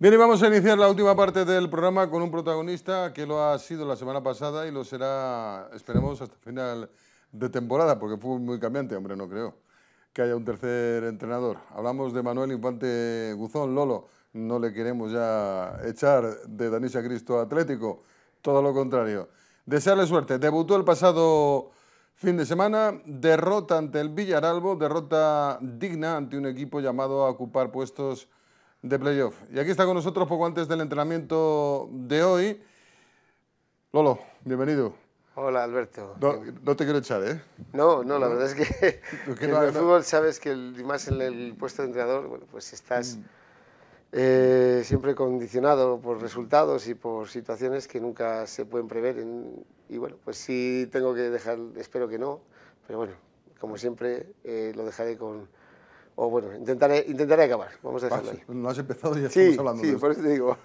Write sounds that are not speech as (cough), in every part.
Bien, y vamos a iniciar la última parte del programa con un protagonista que lo ha sido la semana pasada y lo será, esperemos, hasta final de temporada, porque fue muy cambiante, hombre, no creo que haya un tercer entrenador. Hablamos de Manuel Infante Guzón, Lolo, no le queremos ya echar de Danisa Cristo Atlético, todo lo contrario. Desearle suerte, debutó el pasado fin de semana, derrota ante el Villaralbo, derrota digna ante un equipo llamado a ocupar puestos de playoff. Y aquí está con nosotros poco antes del entrenamiento de hoy. Lolo, bienvenido. Hola Alberto. No, te quiero echar, ¿eh? No, no, la verdad es que, (laughs) en el fútbol sabes que el, más en el puesto de entrenador, bueno, pues estás mm. eh, siempre condicionado por resultados y por situaciones que nunca se pueden prever. y bueno, pues sí tengo que dejar, espero que no, pero bueno, como siempre eh, lo dejaré con, o bueno, intentaré, intentaré acabar. Vamos a dejarlo No has empezado y ya estamos hablando. Sí, por eso te digo.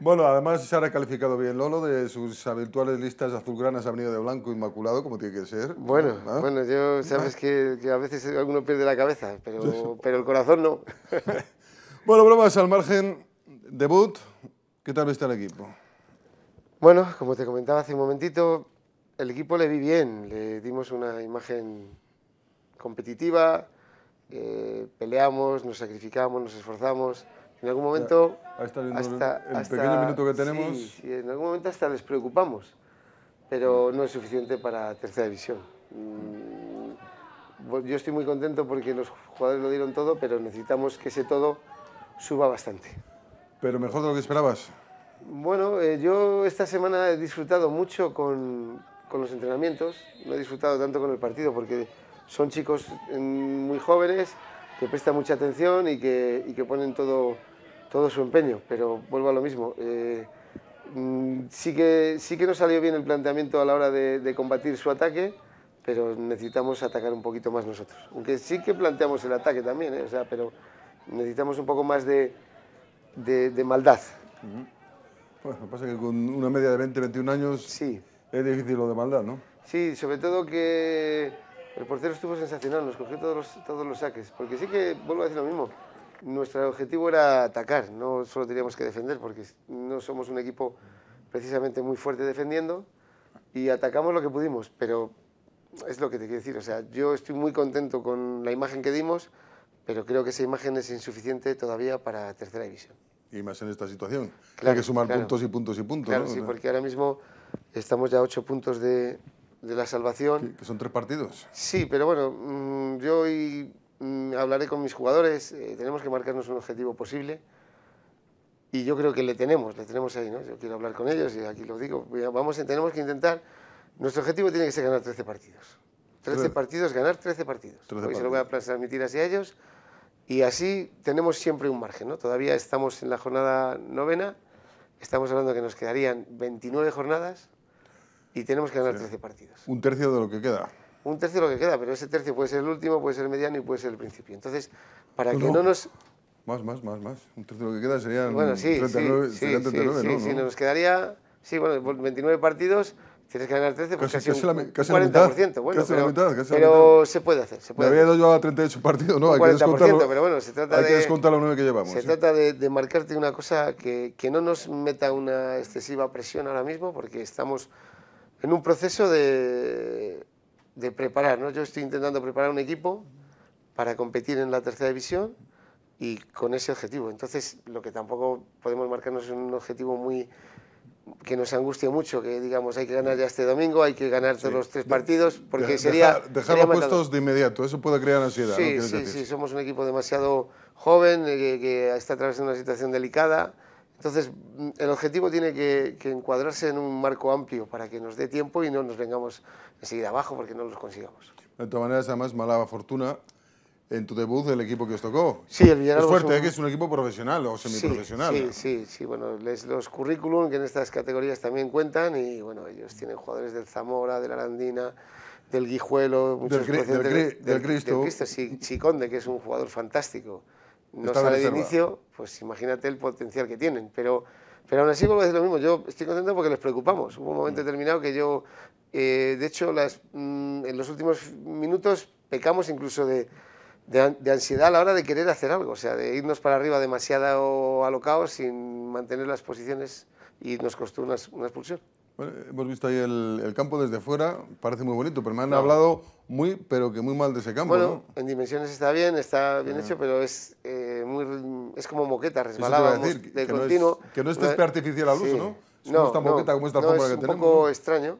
Bueno, además se ha calificado bien Lolo de sus habituales listas azulgranas ha venido de blanco inmaculado, como tiene que ser. Bueno, ¿Ah? bueno, yo ah. sabes que, a veces alguno pierde la cabeza, pero, pero el corazón no. (laughs) bueno, bromas al margen, debut, ¿qué tal está el equipo? Bueno, como te comentaba hace un momentito, el equipo le vi bien, le dimos una imagen competitiva, eh, peleamos, nos sacrificamos, nos esforzamos. En algún momento... hasta, el pequeño minuto que tenemos... Sí, en algún momento hasta les preocupamos, pero no es suficiente para tercera división. Mm, yo estoy muy contento porque los jugadores lo dieron todo, pero necesitamos que ese todo suba bastante. ¿Pero mejor de lo que esperabas? Bueno, eh, yo esta semana he disfrutado mucho con, con los entrenamientos, no he disfrutado tanto con el partido porque son chicos mm, muy jóvenes que prestan mucha atención y que, que ponen todo, todo su empeño, pero vuelvo a lo mismo. Eh, mm, sí, que, sí que no salió bien el planteamiento a la hora de, combatir su ataque, pero necesitamos atacar un poquito más nosotros. Aunque sí que planteamos el ataque también, eh, o sea, pero necesitamos un poco más de, de, maldad. pues que pasa que con una media de 20, 21 años es difícil lo de maldad, ¿no? Sí, sobre todo que el portero estuvo sensacional, nos cogió todos los, todos los saques. Porque sí que, vuelvo a decir lo mismo, nuestro objetivo era atacar, no solo teníamos que defender, porque no somos un equipo precisamente muy fuerte defendiendo y atacamos lo que pudimos, pero es lo que te quiero decir. O sea, yo estoy muy contento con la imagen que dimos, pero creo que esa imagen es insuficiente todavía para tercera división. Y más en esta situación. Claro, Hay que sumar puntos y puntos y puntos. Claro, sí, porque ahora mismo estamos ya a ocho puntos de, de la salvación. Que, son tres partidos. Sí, pero bueno, mm, yo hoy mm, hablaré con mis jugadores, eh, tenemos que marcarnos un objetivo posible y yo creo que le tenemos, le tenemos ahí, ¿no? Yo quiero hablar con ellos y aquí lo digo, vamos, tenemos que intentar, nuestro objetivo tiene que ser ganar 13 partidos. 13 partidos, ganar 13 partidos. Trece hoy se lo voy a transmitir a ellos y así tenemos siempre un margen, ¿no? Todavía estamos en la jornada novena, estamos hablando que nos quedarían 29 jornadas, y tenemos que ganar 13 partidos. Un tercio de lo que queda. Un tercio de lo que queda, pero ese tercio puede ser el último, puede ser el mediano y puede ser el principio. Entonces, para pues que no, nos... Más, más, más, más. Un tercio de lo que queda serían bueno, sí, 39, sí, sí, sí, nos quedaría, sí, bueno, 29 pues partidos, tienes que ganar 13, pues casi, casi, casi, un, la, casi 40%. La mitad, bueno, casi pero, la mitad, pero se puede hacer, se puede Me había yo a 38 partidos, ¿no? hay que pero bueno, se trata hay que descontar los 9 que llevamos. Se ¿eh? trata de, de, marcarte una cosa que, que no nos meta una excesiva presión ahora mismo, porque estamos en un proceso de, preparar. ¿no? Yo estoy intentando preparar un equipo para competir en la tercera división y con ese objetivo. Entonces, lo que tampoco podemos marcarnos es un objetivo muy que nos angustia mucho, que digamos hay que ganar ya este domingo, hay que ganar todos los tres partidos, porque sería... Dejar puestos de inmediato, eso puede crear ansiedad. Sí, sí, sí, somos un equipo demasiado joven, eh, que, está atravesando una situación delicada, entonces, mm, el objetivo tiene que, encuadrarse en un marco amplio para que nos dé tiempo y no nos vengamos enseguida abajo porque no los consigamos. De todas maneras, además, mala fortuna en tu debut del equipo que os tocó. Sí, el Villarreal. Es fuerte, es, ¿eh? que es un equipo profesional o semiprofesional. Sí, sí, sí, sí. Bueno, les, los currículum que en estas categorías también cuentan y bueno, ellos tienen jugadores del Zamora, de la Arandina, del Guijuelo, muchos del, del, del, del, Cristo. Cristo sí, Chiconde, que es un jugador fantástico no sale de, inicio, pues imagínate el potencial que tienen. Pero, pero aún así vuelvo a decir lo mismo, yo estoy contento porque les preocupamos. Hubo un momento mm. determinado que yo, eh, de hecho, las, mm, en los últimos minutos pecamos incluso de, ansiedad a la hora de querer hacer algo, o sea, de irnos para arriba demasiado alocados sin mantener las posiciones y nos costó una, expulsión. hemos visto ahí el, campo desde fuera, parece muy bonito, pero me han hablado muy, pero que muy mal de ese campo. Bueno, en dimensiones está bien, está bien hecho, pero es, eh, Mm, es como moqueta, resbalaba de continuo. que no es artificial al uso, ¿no? no, es tan moqueta como esta que tenemos. un poco extraño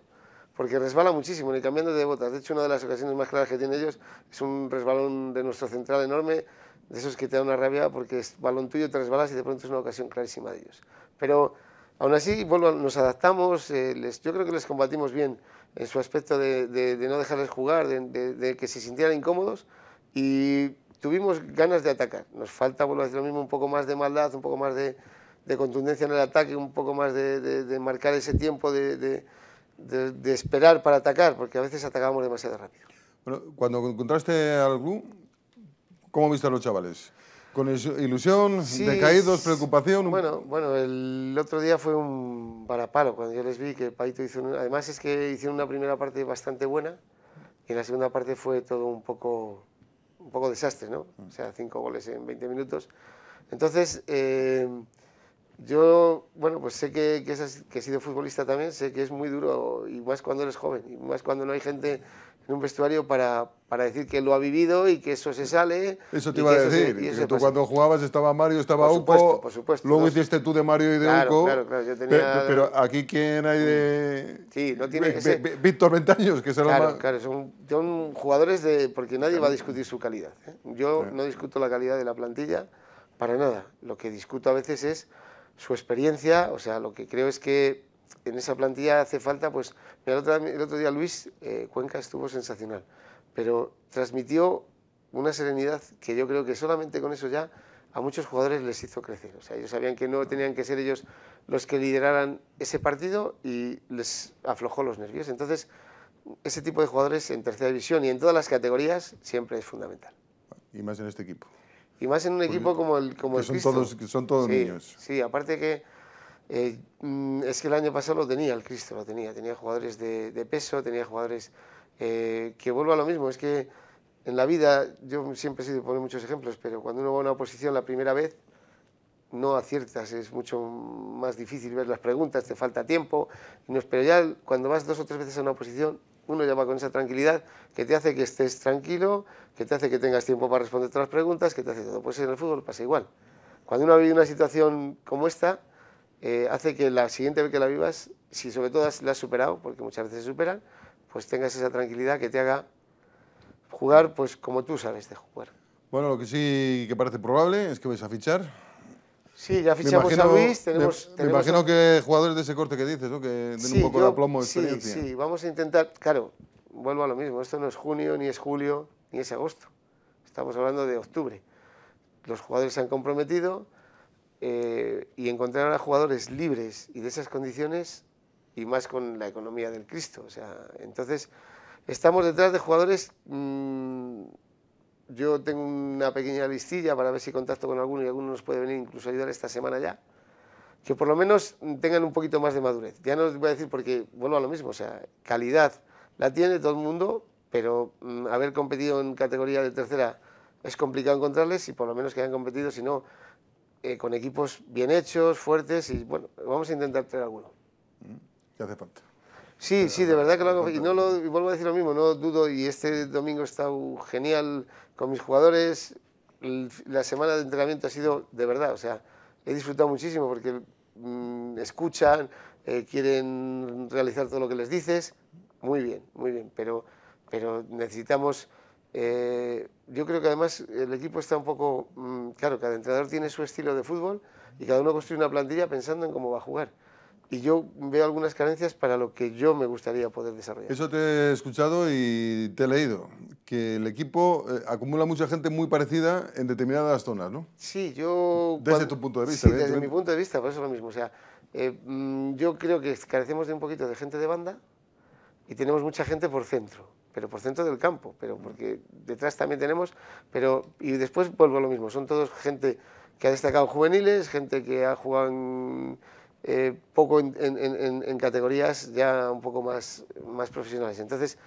porque resbala muchísimo ni cambiando de botas. De hecho, una de las ocasiones más claras que tienen ellos es un resbalón de nuestro central enorme, de esos que te da una rabia porque es balón tuyo, te resbalas y de pronto es una ocasión clarísima de ellos. Pero aún así, nos adaptamos, eh, les, yo creo que les combatimos bien en su aspecto de, no dejarles jugar, de, de que se sintieran incómodos y tuvimos ganas de atacar. Nos falta, vuelvo a decir lo mismo, un poco más de maldad, un poco más de, contundencia en el ataque, un poco más de, marcar ese tiempo, de, esperar para atacar, porque a veces atacábamos demasiado rápido. Bueno, cuando encontraste al club, ¿cómo viste a los chavales? ¿Con ilusión, decaídos, preocupación? Bueno, bueno, el otro día fue un varapalo cuando yo les vi que Paito hizo... además es que hicieron una primera parte bastante buena y la segunda parte fue todo un poco un poco desastre, ¿no? Mm. O sea, cinco goles en 20 minutos. Entonces, eh, yo, bueno, pues sé que, que, que he sido futbolista también, sé que es muy duro, y más cuando eres joven, y más cuando no hay gente un vestuario para, decir que lo ha vivido y que eso se sale. Eso te iba a decir, que tú cuando jugabas estaba Mario, estaba por supuesto, por supuesto, luego hiciste tú de Mario y de Uco, pero, aquí quién hay de... Sí, no tiene ese... Víctor Ventaños, que es el más... claro, son, jugadores de... porque nadie va a discutir su calidad. ¿eh? Yo no discuto la calidad de la plantilla para nada, lo que discuto a veces es su experiencia, o sea, lo que creo es que en esa plantilla hace falta, pues, el, otro, día Luis eh, Cuenca estuvo sensacional, pero transmitió una serenidad que yo creo que solamente con eso ya a muchos jugadores les hizo crecer. O sea, ellos sabían que no tenían que ser ellos los que lideraran ese partido y les aflojó los nervios. Entonces, ese tipo de jugadores en tercera división y en todas las categorías siempre es fundamental. Y más en este equipo. Y más en un equipo como el como son todos son todos niños. Sí, aparte que eh, mm, es que el año pasado lo tenía, el Cristo lo tenía, tenía jugadores de, peso, tenía jugadores eh, que vuelvo a lo mismo, es que en la vida, yo siempre he sido poner muchos ejemplos, pero cuando uno va a una oposición la primera vez, no aciertas, es mucho más difícil ver las preguntas, te falta tiempo, pero ya cuando vas dos o tres veces a una oposición, uno ya va con esa tranquilidad que te hace que estés tranquilo, que te hace que tengas tiempo para responder todas las preguntas, que te hace todo. Pues en el fútbol pasa igual. Cuando uno vive una situación como esta, eh, hace que la siguiente vez que la vivas, si sobre todo la has superado, porque muchas veces se superan, pues tengas esa tranquilidad que te haga jugar pues como tú sabes de jugar. Bueno, lo que sí que parece probable es que vais a fichar. Sí, ya fichamos a Luis. Tenemos, me, imagino que jugadores de ese corte que dices, que den un poco de aplomo de sí, Sí, vamos a intentar. Claro, vuelvo a lo mismo. Esto no es junio, ni es julio, ni es agosto. Estamos hablando de octubre. Los jugadores se han comprometido. Eh, y encontrar a jugadores libres y de esas condiciones, y más con la economía del Cristo. O sea, entonces, estamos detrás de jugadores... Mm, yo tengo una pequeña listilla para ver si contacto con alguno y alguno nos puede venir incluso a ayudar esta semana ya. Que por lo menos tengan un poquito más de madurez. Ya no os voy a decir porque vuelvo a lo mismo, o sea, calidad la tiene todo el mundo, pero mm, haber competido en categoría de tercera es complicado encontrarles y por lo menos que hayan competido, si no, eh, con equipos bien hechos, fuertes, y bueno, vamos a intentar tener alguno. ¿Qué mm, hace falta? Sí, sí, de verdad que lo hago. Y, no lo, vuelvo a decir lo mismo, no dudo, y este domingo he estado genial con mis jugadores. La semana de entrenamiento ha sido de verdad, o sea, he disfrutado muchísimo porque mm, escuchan, eh, quieren realizar todo lo que les dices. Muy bien, muy bien, pero, pero necesitamos eh, yo creo que además el equipo está un poco, mm, claro, cada entrenador tiene su estilo de fútbol y cada uno construye una plantilla pensando en cómo va a jugar. Y yo veo algunas carencias para lo que yo me gustaría poder desarrollar. Eso te he escuchado y te he leído, que el equipo eh, acumula mucha gente muy parecida en determinadas zonas, ¿no? Sí, yo... Desde tu punto de vista. Sí, desde mi punto de vista, por eso lo mismo. O sea, eh, mm, yo creo que carecemos de un poquito de gente de banda y tenemos mucha gente por centro pero por centro del campo, pero mm. porque detrás también tenemos, pero y después vuelvo a lo mismo, son todos gente que ha destacado juveniles, gente que ha jugado eh, poco en, categorías ya un poco más, más profesionales. Entonces,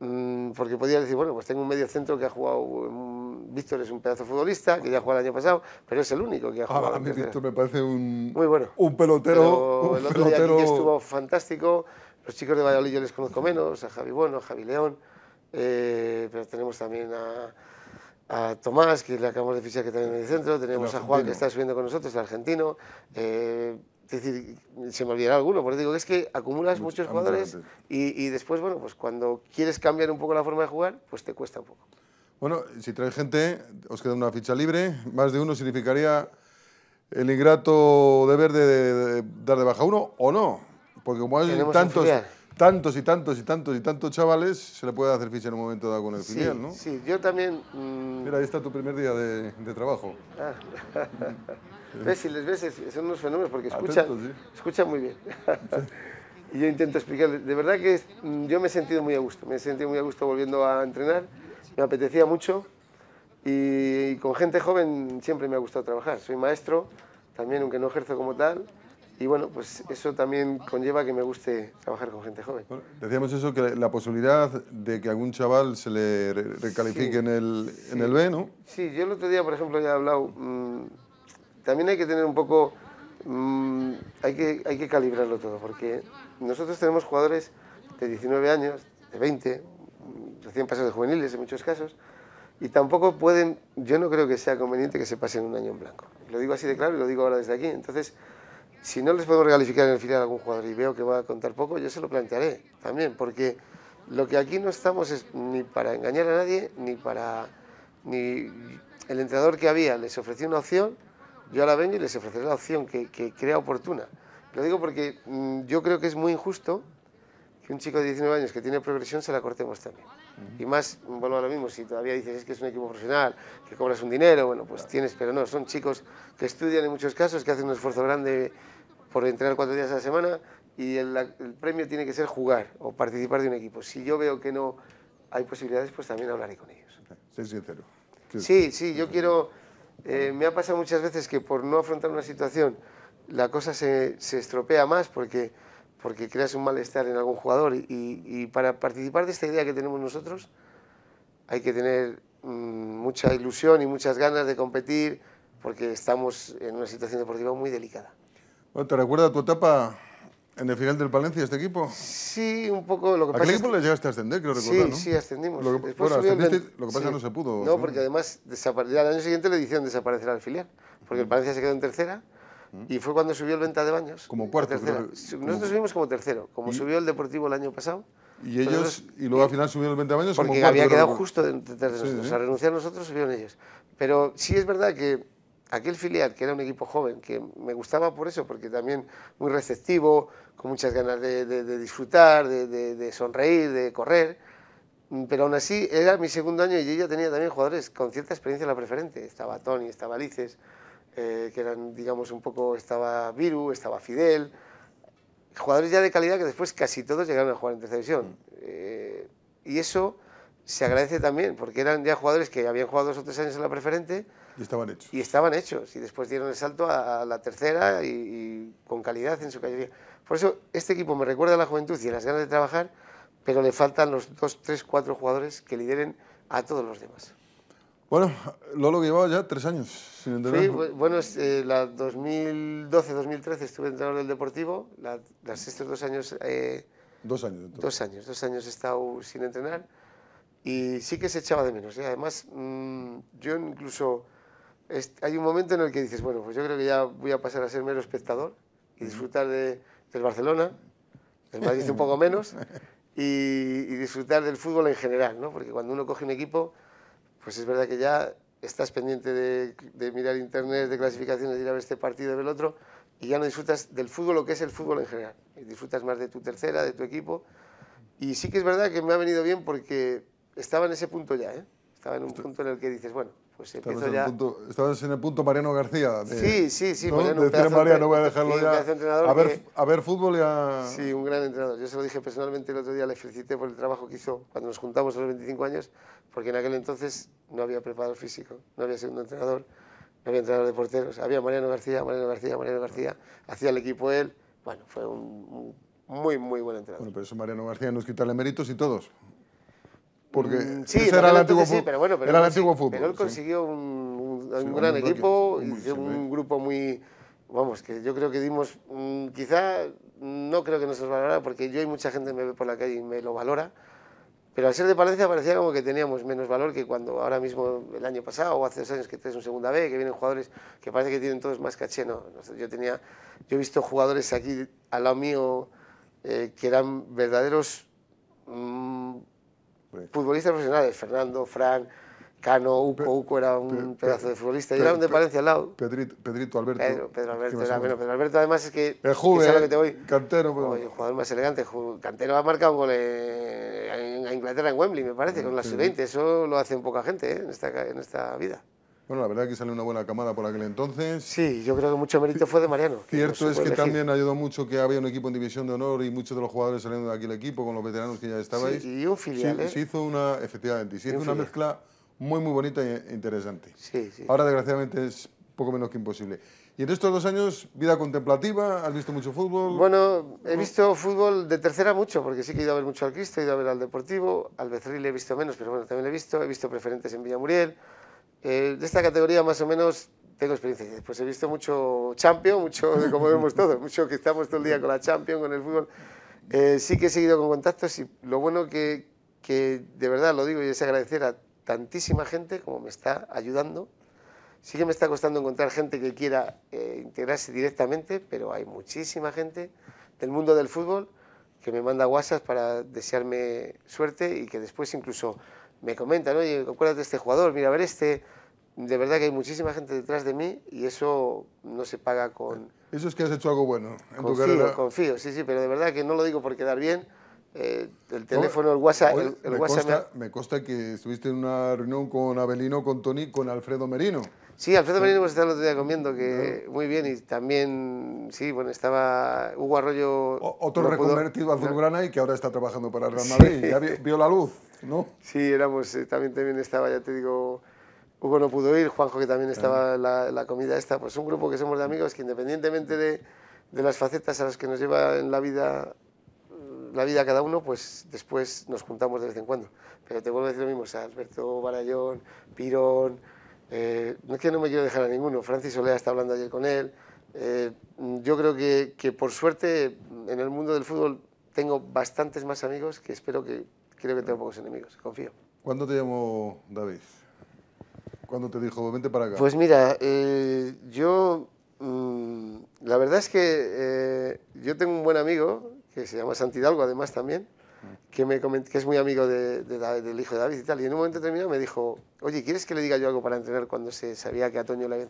mm, porque podía decir, bueno, pues tengo un medio centro que ha jugado, Víctor es un pedazo futbolista, que ya jugó el año pasado, pero es el único que ha jugado. a ah, mí Víctor me parece un, Muy bueno. un pelotero. un pelotero... día estuvo fantástico los chicos de Valladolid yo les conozco menos, a Javi Bueno, a Javi León, eh, pero tenemos también a, Tomás, que la acabamos de fichar que también en el centro, tenemos a Juan que está subiendo con nosotros, el argentino. Eh, es decir, se me olvidará alguno, porque digo que es que acumulas muchos jugadores y, después, bueno, pues cuando quieres cambiar un poco la forma de jugar, pues te cuesta un poco. Bueno, si traes gente, os queda una ficha libre, más de uno significaría el ingrato deber de, de dar de baja uno o no. Porque como hay tantos, y tantos y tantos y tantos chavales, se le puede hacer ficha en un momento dado con el sí, ¿no? Sí, yo también... Mm, Mira, ahí está tu primer día de, trabajo. Ah. (laughs) ves, si les ves, son unos fenómenos porque escuchan, muy bien. (laughs) y yo intento explicarles. De verdad que mm, yo me he sentido muy a gusto, me he sentido muy a gusto volviendo a entrenar, me apetecía mucho y, y con gente joven siempre me ha gustado trabajar. Soy maestro, también aunque no ejerzo como tal, y bueno, pues eso también conlleva que me guste trabajar con gente joven. decíamos eso, que la posibilidad de que algún chaval se le recalifique en, el, en el B, ¿no? Sí, yo el otro día, por ejemplo, ya he hablado, mm, también hay que tener un poco, mm, hay, que, hay que calibrarlo todo, porque nosotros tenemos jugadores de 19 años, de 20, mm, recién pasados de juveniles en muchos casos, y tampoco pueden, yo no creo que sea conveniente que se pasen un año en blanco. Lo digo así de claro y lo digo ahora desde aquí. Entonces, si no les podemos regalificar en el final a algún jugador y veo que va a contar poco, yo se lo plantearé también, porque lo que aquí no estamos es ni para engañar a nadie, ni para... Ni el entrenador que había les ofreció una opción, yo ahora vengo y les ofreceré la opción que, que crea oportuna. Lo digo porque mm, yo creo que es muy injusto que un chico de 19 años que tiene progresión se la cortemos también. Y más, vuelvo a lo mismo, si todavía dices que es un equipo profesional, que cobras un dinero, bueno, pues tienes, pero no, son chicos que estudian en muchos casos, que hacen un esfuerzo grande por entrenar cuatro días a la semana y el, premio tiene que ser jugar o participar de un equipo. Si yo veo que no hay posibilidades, pues también hablaré con ellos. Sí, sí, yo quiero... Eh, me ha pasado muchas veces que por no afrontar una situación la cosa se, se estropea más porque, porque creas un malestar en algún jugador y, para participar de esta idea que tenemos nosotros hay que tener mm, mucha ilusión y muchas ganas de competir porque estamos en una situación deportiva muy delicada. ¿Te recuerda tu etapa en el final del Palencia este equipo? Sí, un poco lo que pasa. Aquel equipo es le llegaste a ascender, creo recordar, sí, ¿no? Sí, ascendimos. Lo que, pasa ascendiste, que pasa no se pudo. No, porque además desapare... al año siguiente le edición desaparecer al filial, porque el Palencia mm. se quedó en tercera. Mm. Y fue cuando subió el venta de baños. Como cuarto. nosotros subimos como tercero, como subió el Deportivo el año pasado. Y ellos, y luego al eh, final subieron el venta de baños porque como cuarto, había quedado justo entre nosotros. A renunciar nosotros subieron ellos. Pero sí es verdad que aquel filial, que era un equipo joven, que me gustaba por eso, porque también muy receptivo, con muchas ganas de, disfrutar, de, sonreír, de correr, pero aún así era mi segundo año y yo ya tenía también jugadores con cierta experiencia en la preferente. Estaba Tony, estaba alices eh, que eran, digamos, un poco, estaba Viru, estaba Fidel, jugadores ya de calidad que después casi todos llegaron a jugar en tercera división. Eh, y eso se agradece también, porque eran ya jugadores que habían jugado dos o tres años en la preferente y estaban hechos. Y estaban hechos. Y después dieron el salto a, la tercera y, con calidad en su calidad Por eso este equipo me recuerda a la juventud y a las ganas de trabajar, pero le faltan los dos, tres, cuatro jugadores que lideren a todos los demás. Bueno, Lolo llevaba ya tres años sin entrenar. Sí, bueno, es, eh, la 2012-2013 estuve entrenador del Deportivo, las estos dos años... Eh, dos años. Dos años, dos años he estado sin entrenar y sí que se echaba de menos. y ¿eh? Además, mm, yo incluso hay un momento en el que dices, bueno, pues yo creo que ya voy a pasar a ser mero espectador y disfrutar de, del Barcelona, del Madrid un poco menos, y, disfrutar del fútbol en general, ¿no? Porque cuando uno coge un equipo, pues es verdad que ya estás pendiente de, mirar internet, de clasificaciones, de ir a ver este partido, de ver el otro, y ya no disfrutas del fútbol, lo que es el fútbol en general. disfrutas más de tu tercera, de tu equipo. Y sí que es verdad que me ha venido bien porque estaba en ese punto ya, ¿eh? Estaba en un punto en el que dices, bueno, pues en en el punto Mariano García. sí, sí, sí. ¿no? Mariano, Decía Mariano, voy a dejarlo ya. A ver, a ver fútbol y a... Sí, un gran entrenador. Yo se lo dije personalmente el otro día, le felicité por el trabajo que hizo cuando nos juntamos a los 25 años, porque en aquel entonces no había preparado físico, no había segundo entrenador, no había entrenador de porteros. Había Mariano García, Mariano García, Mariano García. Hacía el equipo él. Bueno, fue un, muy, muy buen entrenador. Bueno, pero eso Mariano García nos es quitarle méritos y todos porque mm, sí, era el antiguo fútbol. pero bueno, pero él consiguió un, un, gran equipo y un, grupo muy, vamos, que yo creo que dimos, mm, quizá no creo que nos valorara, porque yo hay mucha gente me ve por la calle y me lo valora, pero al ser de Palencia parecía como que teníamos menos valor que cuando ahora mismo, el año pasado o hace dos años que es un segunda B, que vienen jugadores que parece que tienen todos más caché, no, yo tenía, yo he visto jugadores aquí al lado mío eh, que eran verdaderos mm, futbolistas profesionales, Fernando, Fran, Cano, Uco, Uco era un pedazo de futbolista. Pe y un de Palencia al lado. Pedrito, Pedrito Alberto. Pedro, Alberto bueno. Alberto además es que... El que, te voy. Cantero. Pero... jugador más elegante. Cantero ha marcado gol en, Inglaterra, en Wembley, me parece, mm, con la sub-20. Eso lo hace poca gente ¿eh? en, esta, en esta vida. Bueno, la verdad que salió una buena camada por aquel entonces. Sí, yo creo que mucho mérito fue de Mariano. Cierto es que también ayudó mucho que había un equipo en división de honor y muchos de los jugadores saliendo de aquel equipo con los veteranos que ya estabais. Sí, y un filial. Sí, ¿eh? Se hizo una, efectivamente, una mezcla muy, muy bonita e interesante. Sí, sí. Ahora, desgraciadamente, es poco menos que imposible. ¿Y en estos dos años, vida contemplativa? ¿Has visto mucho fútbol? Bueno, he visto fútbol de tercera mucho, porque sí que he ido a ver mucho al Cristo, he ido a ver al Deportivo, al Becerril he visto menos, pero bueno, también le he visto. He visto preferentes en Villamuriel. Eh, de esta categoría más o menos tengo experiencia. Pues he visto mucho champion mucho, como vemos todos, mucho que estamos todo el día con la champion con el fútbol. Eh, sí que he seguido con contactos y lo bueno que, que de verdad lo digo y es agradecer a tantísima gente como me está ayudando. Sí que me está costando encontrar gente que quiera eh, integrarse directamente, pero hay muchísima gente del mundo del fútbol que me manda WhatsApp para desearme suerte y que después incluso me comentan, oye, acuérdate de este jugador, mira, a ver este. De verdad que hay muchísima gente detrás de mí y eso no se paga con... Eso es que has hecho algo bueno en tu carrera. Confío, sí, sí, pero de verdad que no lo digo por quedar bien, eh, el teléfono, el WhatsApp. me, consta, que estuviste en una reunión con Abelino, con Tony, con Alfredo Merino. Sí, Alfredo Merino pues, estaba el otro día comiendo, que muy bien, y también, sí, bueno, estaba Hugo Arroyo... otro reconvertido pudo... al y que ahora está trabajando para el Real Madrid, ya vio la luz, ¿no? Sí, éramos, eh, también, también estaba, ya te digo... Hugo no pudo ir, Juanjo que también estaba la, comida esta, pues un grupo que somos de amigos que independientemente de, de las facetas a las que nos lleva en la vida la vida cada uno, pues después nos juntamos de vez en cuando. Pero te vuelvo a decir lo mismo, Alberto Barallón Pirón, no eh, es que no me quiero dejar a ninguno, Francis Olea está hablando ayer con él. Eh, yo creo que, por suerte en el mundo del fútbol tengo bastantes más amigos que espero que, creo que tengo pocos enemigos, confío. ¿Cuándo te llamó David? ¿Cuándo te dijo, vente para acá? Pues mira, eh, yo, mm, la verdad es que yo tengo un buen amigo, que se llama Santidalgo además también, que, me que es muy amigo del hijo de David y tal. Y en un momento determinado me dijo, oye, ¿quieres que le diga yo algo para entrenar cuando se sabía que a Toño le había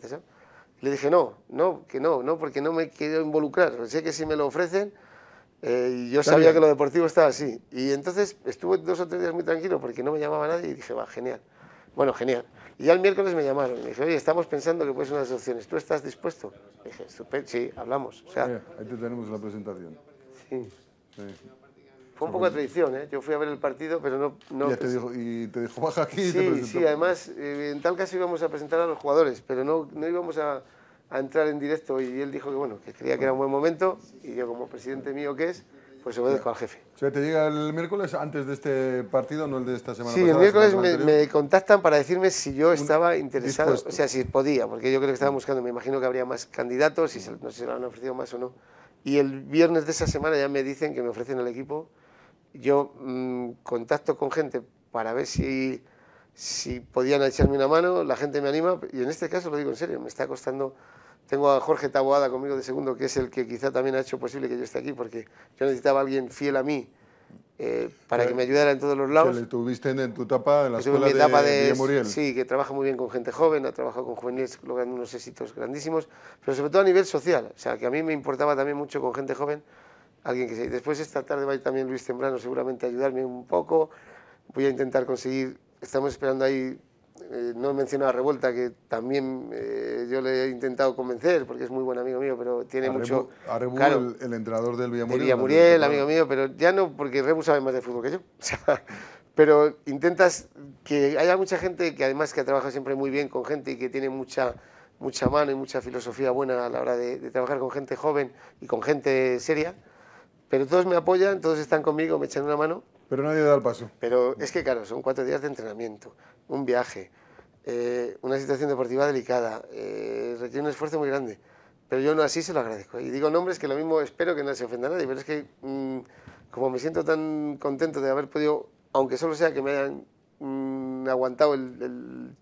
Le dije, no, no, que no, no, porque no me quiero involucrar. Sé que si me lo ofrecen, eh, yo sabía que lo deportivo estaba así. Y entonces estuve dos o tres días muy tranquilo porque no me llamaba nadie y dije, va, genial. Bueno, genial. Y ya el miércoles me llamaron y me oye, estamos pensando que puedes unas opciones. ¿Tú estás dispuesto? Le dije, sí, hablamos. sea, ahí te tenemos la presentación. Fue un ah, poco de traición, ¿eh? Yo fui a ver el partido, pero no... y te dijo, baja aquí. Sí, sí, además, eh, en tal caso íbamos a presentar a los jugadores, pero no, no íbamos a, entrar en directo y él dijo que, bueno, que creía que era un buen momento y yo como presidente mío que es, pues se obedezco al jefe. O sea, ¿te llega el miércoles antes de este partido, no el de esta semana? Sí, el miércoles me, contactan para decirme si yo estaba interesado, o sea, si podía, porque yo creo que estaba mm. buscando, me imagino que habría más candidatos y no sé si lo han ofrecido más o no. Y el viernes de esa semana ya me dicen que me ofrecen el equipo. Yo mm, contacto con gente para ver si, si podían echarme una mano, la gente me anima. Y en este caso lo digo en serio, me está costando tengo a Jorge Taboada conmigo de segundo, que es el que quizá también ha hecho posible que yo esté aquí, porque yo necesitaba a alguien fiel a mí eh, para que me ayudara en todos los lados. tuviste en, tu etapa en la escuela de, de Muriel. Sí, que trabaja muy bien con gente joven, ha trabajado con juveniles logrando unos éxitos grandísimos, pero sobre todo a nivel social, o sea, que a mí me importaba también mucho con gente joven, alguien que se... Después esta tarde va a ir también Luis Tembrano seguramente a ayudarme un poco, voy a intentar conseguir, estamos esperando ahí eh, no he mencionado a Revuelta, que también eh, yo le he intentado convencer, porque es muy buen amigo mío, pero tiene mucho... el, entrenador del Villamuriel. Villamuriel, amigo mío, pero ya no, porque Rebu sabe más de fútbol que yo. (laughs) pero intentas que haya mucha gente que además que ha trabajado siempre muy bien con gente y que tiene mucha mucha mano y mucha filosofía buena a la hora de, de trabajar con gente joven y con gente seria, pero todos me apoyan, todos están conmigo, me echan una mano pero nadie da el paso. Pero es que, claro, son cuatro días de entrenamiento, un viaje, eh, una situación deportiva delicada, eh, requiere un esfuerzo muy grande. Pero yo no así se lo agradezco. Y digo nombres que lo mismo espero que no se ofenda a nadie, pero es que mm, como me siento tan contento de haber podido, aunque solo sea que me hayan mm, aguantado el, el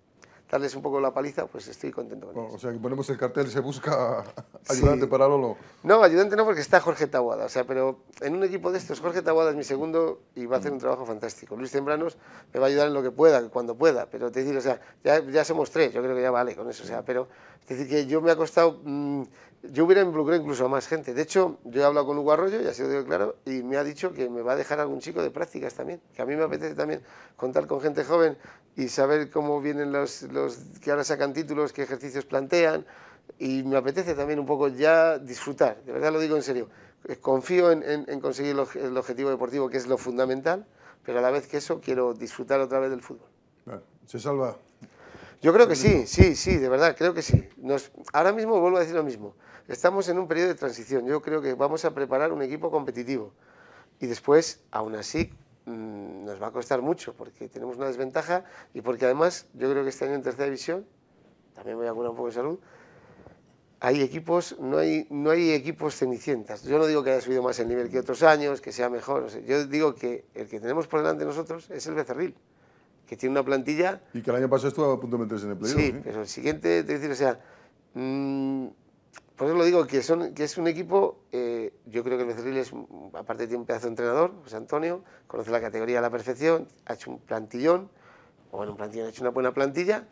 darles un poco la paliza, pues estoy contento con eso. O sea, que ponemos el cartel, se busca (laughs) ayudante para Lolo. No, ayudante no, porque está Jorge Tawada. O sea, pero en un equipo de estos, Jorge Tawada es mi segundo y va a hacer un trabajo fantástico. Luis Tembranos me va a ayudar en lo que pueda, cuando pueda. Pero te digo, o sea, ya, somos tres, yo creo que ya vale con eso. O sea, pero es decir, que yo me ha costado mm, yo hubiera involucrado incluso a más gente. De hecho, yo he hablado con Hugo Arroyo, ya se lo digo claro, y me ha dicho que me va a dejar algún chico de prácticas también, que a mí me apetece también contar con gente joven y saber cómo vienen los, que ahora sacan títulos, qué ejercicios plantean, y me apetece también un poco ya disfrutar, de verdad lo digo en serio. Eh, confío en, conseguir el, el objetivo deportivo, que es lo fundamental, pero a la vez que eso quiero disfrutar otra vez del fútbol. ¿Se salva? Yo creo que sí, sí, sí, de verdad, creo que sí. Nos, ahora mismo vuelvo a decir lo mismo Estamos en un periodo de transición. Yo creo que vamos a preparar un equipo competitivo. Y después, aún así, mm, nos va a costar mucho porque tenemos una desventaja y porque además yo creo que este año en tercera división, también voy a curar un poco de salud, hay equipos, no hay, no hay equipos cenicientas. Yo no digo que haya subido más el nivel que otros años, que sea mejor. yo digo que el que tenemos por delante nosotros es el Becerril, que tiene una plantilla. Y que el año pasado estuvo a punto de meterse en el playoff. Sí, ¿eh? pero el siguiente, te decir, o sea, mm, por eso lo digo, que, son, es un equipo, eh, yo creo que Becerril es, aparte tiene un pedazo de entrenador, José Antonio, conoce la categoría a la perfección, ha hecho un plantillón, o bueno, un plantillón, ha hecho una buena plantilla,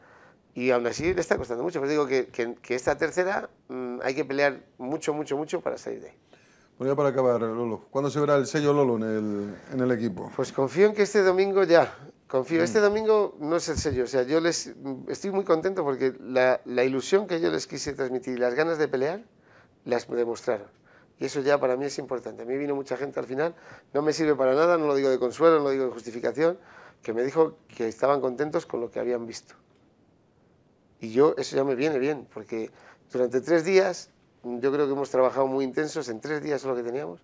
y aún así le está costando mucho. Pero digo que, esta tercera mm, hay que pelear mucho, mucho, mucho para salir de ahí. Bueno, ya para acabar, Lolo, ¿cuándo se verá el sello Lolo en en el equipo? Pues confío en que este domingo ya, Confío, mm. este domingo no es el sello, o sea, yo les mm, estoy muy contento porque la, ilusión que yo les quise transmitir y las ganas de pelear, las demostraron. Y eso ya para mí es importante. A mí vino mucha gente al final, no me sirve para nada, no lo digo de consuelo, no lo digo de justificación, que me dijo que estaban contentos con lo que habían visto. Y yo, eso ya me viene bien, porque durante tres días, yo creo que hemos trabajado muy intensos, en tres días es lo que teníamos,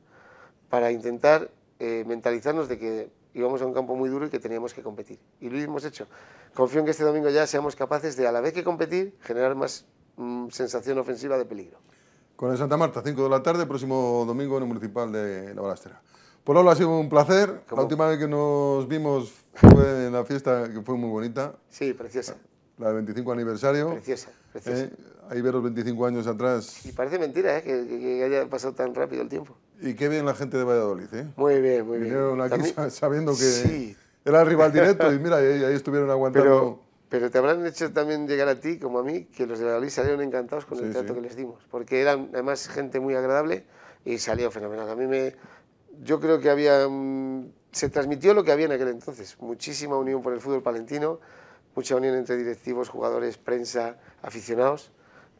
para intentar eh, mentalizarnos de que íbamos a un campo muy duro y que teníamos que competir. Y lo hemos hecho. Confío en que este domingo ya seamos capaces de, a la vez que competir, generar más mm, sensación ofensiva de peligro. Con el Santa Marta, 5 de la tarde, próximo domingo en el Municipal de La Balastera. lado ha sido un placer. La última vez que nos vimos fue en la fiesta, que fue muy bonita. Sí, preciosa. La del 25 aniversario. Preciosa, preciosa. Ahí eh, ahí veros 25 años atrás. Y parece mentira, ¿eh? que haya pasado tan rápido el tiempo. Y qué bien la gente de Valladolid, ¿eh? Muy bien, muy bien. Vinieron aquí sabiendo que era el rival directo y mira, ahí, estuvieron aguantando. Pero, te habrán hecho también llegar a ti, como a mí, que los de Valladolid salieron encantados con el trato que les dimos, porque eran además gente muy agradable y salió fenomenal. A mí me... Yo creo que había... Mm, se transmitió lo que había en aquel entonces, muchísima unión por el fútbol palentino, mucha unión entre directivos, jugadores, prensa, aficionados,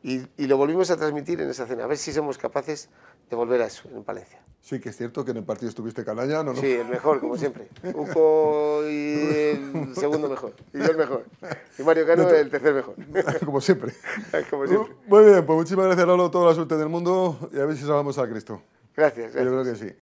y, y lo volvimos a transmitir en esa cena, a ver si somos capaces de volver a eso en Palencia. Sí, que es cierto que en el partido estuviste canalla, ¿no? Sí, el mejor, como siempre. Uco y el segundo mejor. (laughs) Y yo el mejor. Y Mario Cano el tercer mejor. (laughs) Como siempre. (laughs) como siempre. Muy bien, pues muchísimas gracias, Lolo. Toda la suerte del mundo. Y a ver si salvamos a Cristo. Gracias, gracias. Yo creo que sí.